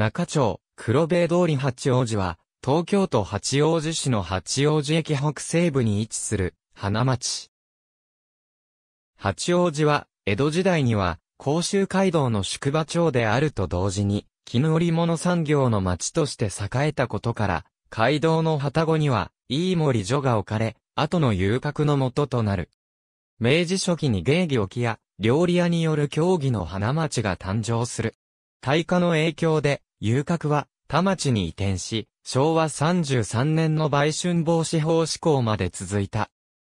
中町、黒部通り八王子は、東京都八王子市の八王子駅北西部に位置する、花町。八王子は、江戸時代には、甲州街道の宿場町であると同時に、絹織物産業の町として栄えたことから、街道の旗子には、飯森所が置かれ、後の遊郭の元となる。明治初期に芸妓置きや、料理屋による競技の花町が誕生する。大化の影響で、遊郭は、田町に移転し、昭和33年の売春防止法施行まで続いた。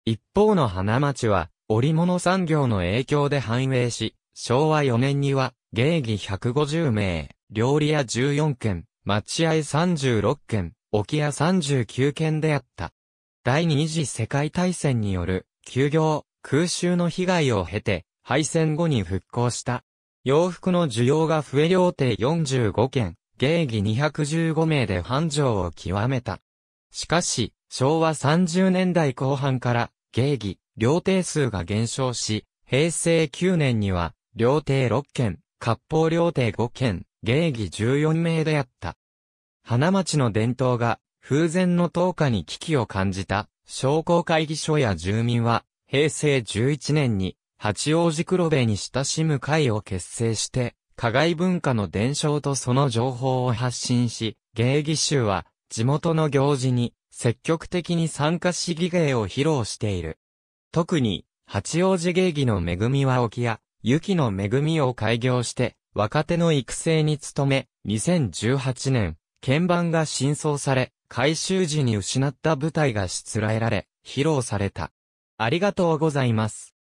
一方の花町は、織物産業の影響で繁栄し、昭和4年には、芸妓150名、料理屋14軒、待合36軒、沖屋39軒であった。第二次世界大戦による、休業、空襲の被害を経て、敗戦後に復興した。洋服の需要が増え料亭45件、芸妓215名で繁盛を極めた。しかし、昭和30年代後半から、芸妓、料亭数が減少し、平成9年には、料亭6件、割烹料亭5件、芸妓14名であった。花町の伝統が、風前の投下に危機を感じた、商工会議所や住民は、平成11年に、八王子黒部に親しむ会を結成して、加害文化の伝承とその情報を発信し、芸儀集は地元の行事に積極的に参加し儀芸を披露している。特に、八王子芸妓の恵みは沖や、雪の恵みを開業して、若手の育成に努め、2018年、鍵盤が新装され、回収時に失った舞台がしつらえられ、披露された。ありがとうございます。